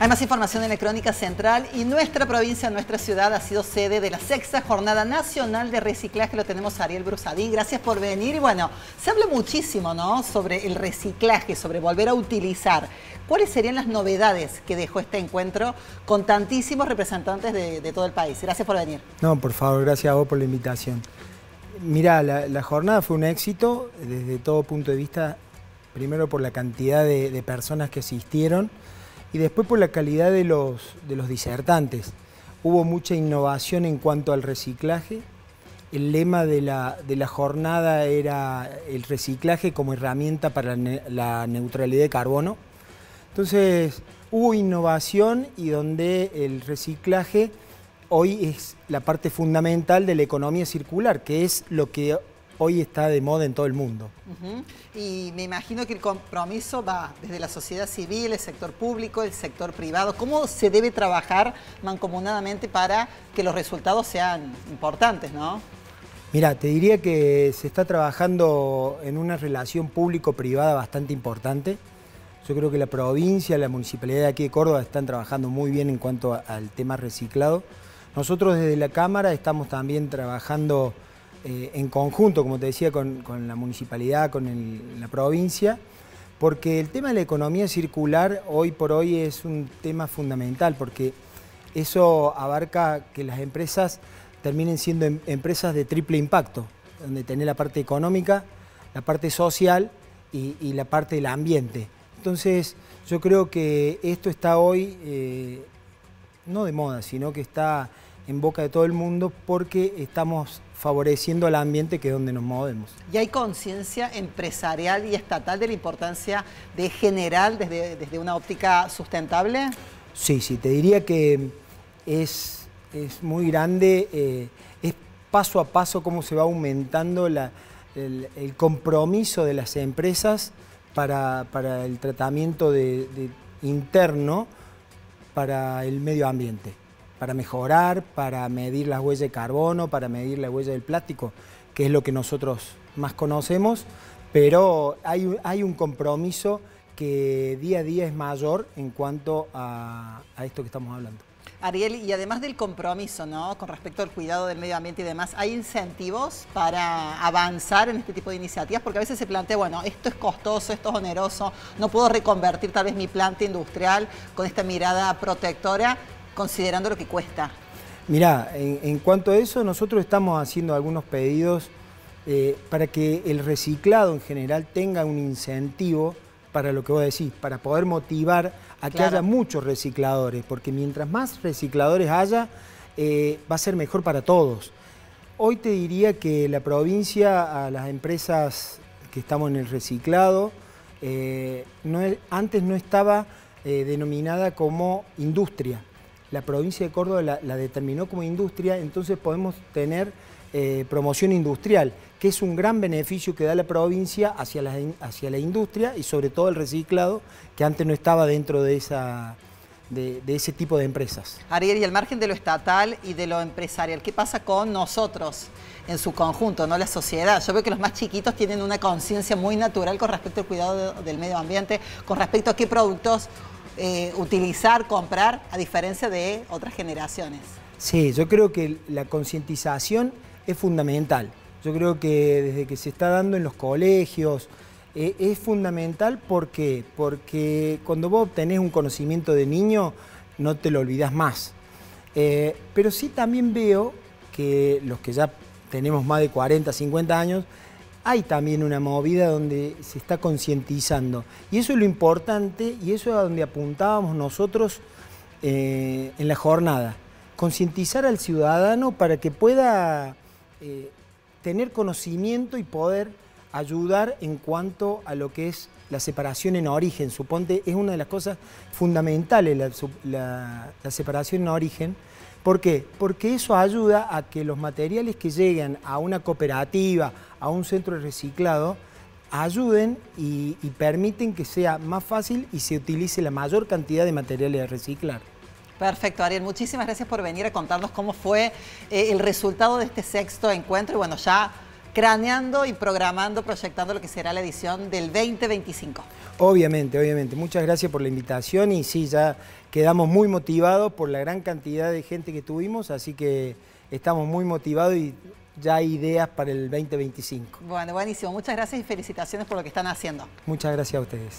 Hay más información en la Central y nuestra provincia, nuestra ciudad ha sido sede de la sexta Jornada Nacional de Reciclaje. Lo tenemos Ariel Brusadín. Gracias por venir. Y bueno, se habla muchísimo, ¿no? Sobre el reciclaje, sobre volver a utilizar. ¿Cuáles serían las novedades que dejó este encuentro con tantísimos representantes de, todo el país? Gracias por venir. No, por favor, gracias a vos por la invitación. Mirá, la, jornada fue un éxito desde todo punto de vista, primero por la cantidad de, de personas que asistieron, y después por la calidad de los, de los disertantes. Hubo mucha innovación en cuanto al reciclaje. El lema de la, jornada era el reciclaje como herramienta para la neutralidad de carbono. Entonces, hubo innovación y donde el reciclaje hoy es la parte fundamental de la economía circular, que es lo que hoy está de moda en todo el mundo. Y me imagino que el compromiso va desde la sociedad civil, el sector público, el sector privado. ¿Cómo se debe trabajar mancomunadamente para que los resultados sean importantes, no? Mira, te diría que se está trabajando en una relación público-privada bastante importante. Yo creo que la provincia, la municipalidad de aquí de Córdoba están trabajando muy bien en cuanto al tema reciclado. Nosotros desde la Cámara estamos también trabajando eh, en conjunto, como te decía, con, la municipalidad, con la provincia, porque el tema de la economía circular hoy por hoy es un tema fundamental, porque eso abarca que las empresas terminen siendo em, empresas de triple impacto, donde tener la parte económica, la parte social y, la parte del ambiente. Entonces, yo creo que esto está hoy, eh, no de moda, sino que está en boca de todo el mundo porque estamos favoreciendo al ambiente que es donde nos movemos. Y hay conciencia empresarial y estatal de la importancia de general desde, una óptica sustentable. Sí, sí, te diría que es, muy grande, eh, es paso a paso cómo se va aumentando el, compromiso de las empresas para, el tratamiento de, interno para el medio ambiente para mejorar, para medir las huellas de carbono, para medir la huella del plástico, que es lo que nosotros más conocemos, pero hay, hay un compromiso que día a día es mayor en cuanto a, esto que estamos hablando. Ariel, y además del compromiso, ¿no? Con respecto al cuidado del medio ambiente y demás, ¿hay incentivos para avanzar en este tipo de iniciativas? Porque a veces se plantea, bueno, esto es costoso, esto es oneroso, no puedo reconvertir tal vez mi planta industrial con esta mirada protectora considerando lo que cuesta? Mirá, en, cuanto a eso, nosotros estamos haciendo algunos pedidos eh, para que el reciclado en general tenga un incentivo para lo que vos decís, para poder motivar a que haya muchos recicladores, porque mientras más recicladores haya, eh, va a ser mejor para todos. Hoy te diría que la provincia, a las empresas que estamos en el reciclado, eh, antes no estaba denominada como industria la provincia de Córdoba la, determinó como industria, entonces podemos tener eh, promoción industrial, que es un gran beneficio que da la provincia hacia la, hacia la industria y sobre todo el reciclado, que antes no estaba dentro de esa... De, ese tipo de empresas. Ariel, y al margen de lo estatal y de lo empresarial, ¿qué pasa con nosotros en su conjunto, no la sociedad? Yo veo que los más chiquitos tienen una conciencia muy natural con respecto al cuidado del medio ambiente, con respecto a qué productos eh, utilizar, comprar, a diferencia de otras generaciones. Sí, yo creo que la concientización es fundamental. Yo creo que desde que se está dando en los colegios, eh, es fundamental porque, porque cuando vos obtenés un conocimiento de niño, no te lo olvidas más. Eh, pero sí también veo que los que ya tenemos más de 40, 50 años, hay también una movida donde se está concientizando. Y eso es lo importante y eso es a donde apuntábamos nosotros eh, en la jornada. Concientizar al ciudadano para que pueda eh, tener conocimiento y poder ayudar en cuanto a lo que es la separación en origen. Suponte, es una de las cosas fundamentales la separación en origen ¿Por qué? Porque eso ayuda a que los materiales que lleguen a una cooperativa, a un centro de reciclado, ayuden y, permiten que sea más fácil y se utilice la mayor cantidad de materiales de reciclar. Perfecto, Ariel. Muchísimas gracias por venir a contarnos cómo fue eh, el resultado de este sexto encuentro. Y bueno, ya craneando y programando, proyectando lo que será la edición del 2025. Obviamente, obviamente. Muchas gracias por la invitación y sí, ya quedamos muy motivados por la gran cantidad de gente que tuvimos, así que estamos muy motivados y ya hay ideas para el 2025. Bueno, buenísimo. Muchas gracias y felicitaciones por lo que están haciendo. Muchas gracias a ustedes.